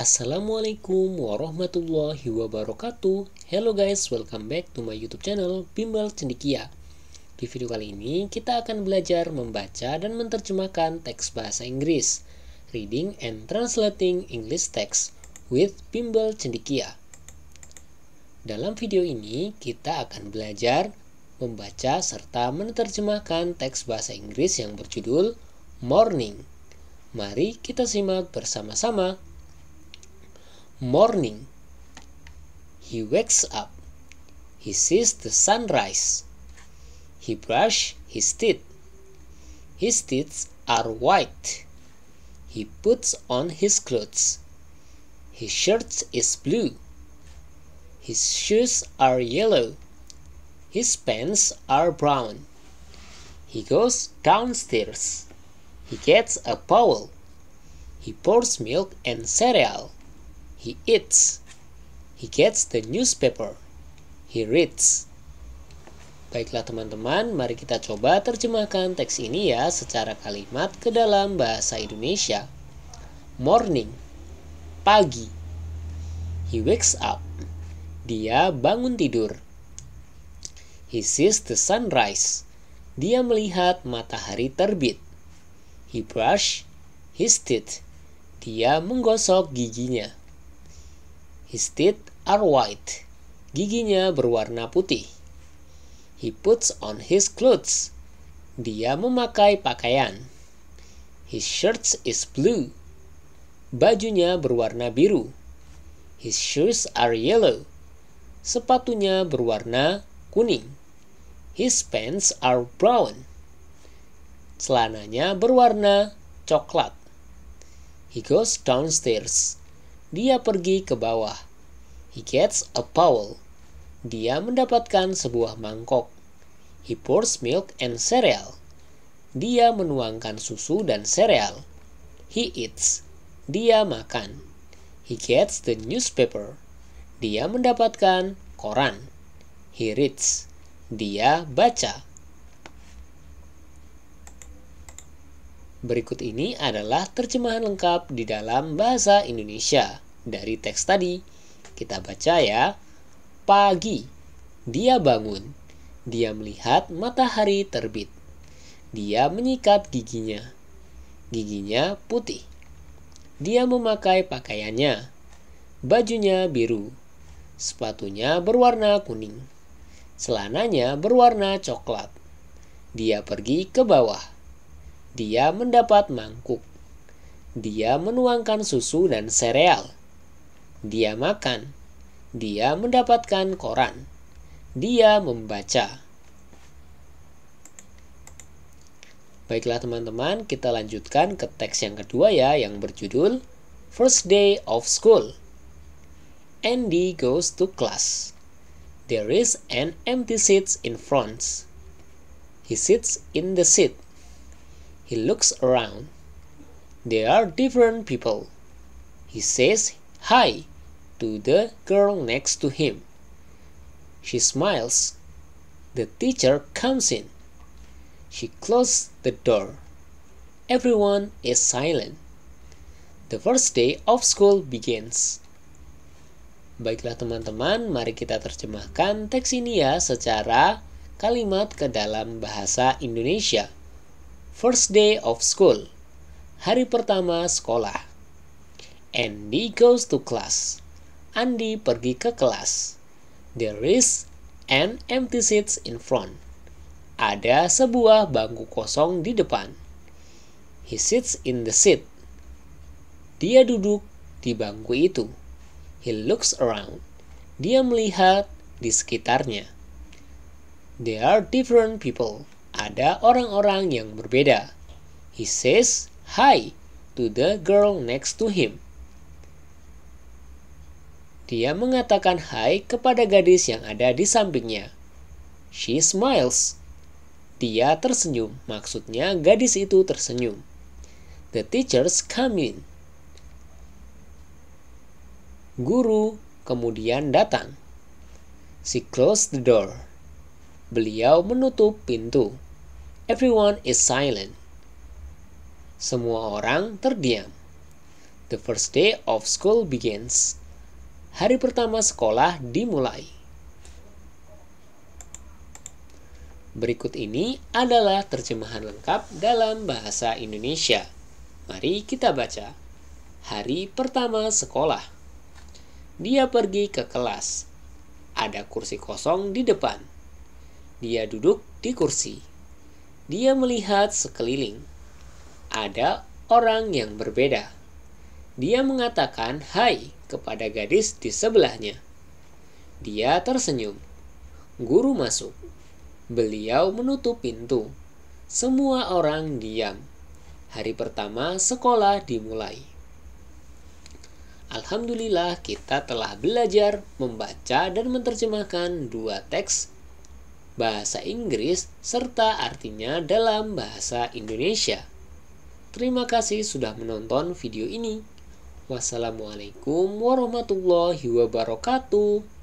Assalamualaikum warahmatullahi wabarakatuh Hello guys, welcome back to my youtube channel Bimbel Cendikia Di video kali ini kita akan belajar membaca dan menerjemahkan teks bahasa Inggris Reading and Translating English Text with Bimbel Cendikia Dalam video ini kita akan belajar membaca serta menerjemahkan teks bahasa Inggris yang berjudul Morning Mari kita simak bersama-sama Morning. He wakes up. He sees the sunrise. He brushes his teeth. His teeth are white. He puts on his clothes. His shirt is blue. His shoes are yellow. His pants are brown. He goes downstairs. He gets a bowl. He pours milk and cereal. He eats. He gets the newspaper. He reads. Baiklah teman-teman, mari kita coba terjemahkan teks ini ya secara kalimat ke dalam bahasa Indonesia. Morning, pagi. He wakes up. Dia bangun tidur. He sees the sunrise. Dia melihat matahari terbit. He brush his teeth. Dia menggosok giginya. His teeth are white. Giginya berwarna putih. He puts on his clothes. Dia memakai pakaian. His shirt is blue. Bajunya berwarna biru. His shoes are yellow. Sepatunya berwarna kuning. His pants are brown. Celananya berwarna coklat. He goes downstairs. Dia pergi ke bawah. He gets a bowl. Dia mendapatkan sebuah mangkok. He pours milk and cereal. Dia menuangkan susu dan cereal. He eats. Dia makan. He gets the newspaper. Dia mendapatkan koran. He reads. Dia baca. Berikut ini adalah terjemahan lengkap di dalam bahasa Indonesia dari teks tadi. Kita baca ya. Pagi, dia bangun. Dia melihat matahari terbit. Dia menyikat giginya. Giginya putih. Dia memakai pakaiannya. Bajunya biru. Sepatunya berwarna kuning. Celananya berwarna coklat. Dia pergi ke bawah dia mendapat mangkuk. Dia menuangkan susu dan sereal. Dia makan. Dia mendapatkan koran. Dia membaca. Baiklah teman-teman, kita lanjutkan ke teks yang kedua ya yang berjudul First Day of School. Andy goes to class. There is an empty seat in front. He sits in the seat. He looks around. There are different people. He says hi to the girl next to him. She smiles. The teacher comes in. She closes the door. Everyone is silent. The first day of school begins. Baiklah teman-teman, mari kita terjemahkan teks ini ya secara kalimat ke dalam bahasa Indonesia. First day of school. Hari pertama sekolah. Andy goes to class. Andy pergi ke kelas. There is an empty seat in front. Ada sebuah bangku kosong di depan. He sits in the seat. Dia duduk di bangku itu. He looks around. Dia melihat di sekitarnya. There are different people kepada orang-orang yang berbeda. He says hi to the girl next to him. Dia mengatakan hi kepada gadis yang ada di sampingnya. She smiles. Dia tersenyum, maksudnya gadis itu tersenyum. The teachers come in. Guru kemudian datang. She closed the door. Beliau menutup pintu. Everyone is silent. Semua orang terdiam. The first day of school begins. Hari pertama sekolah dimulai. Berikut ini adalah terjemahan lengkap dalam bahasa Indonesia. Mari kita baca. Hari pertama sekolah. Dia pergi ke kelas. Ada kursi kosong di depan. Dia duduk di kursi. Dia melihat sekeliling. Ada orang yang berbeda. Dia mengatakan hai kepada gadis di sebelahnya. Dia tersenyum. Guru masuk. Beliau menutup pintu. Semua orang diam. Hari pertama sekolah dimulai. Alhamdulillah kita telah belajar membaca dan menerjemahkan dua teks bahasa Inggris, serta artinya dalam bahasa Indonesia. Terima kasih sudah menonton video ini. Wassalamualaikum warahmatullahi wabarakatuh.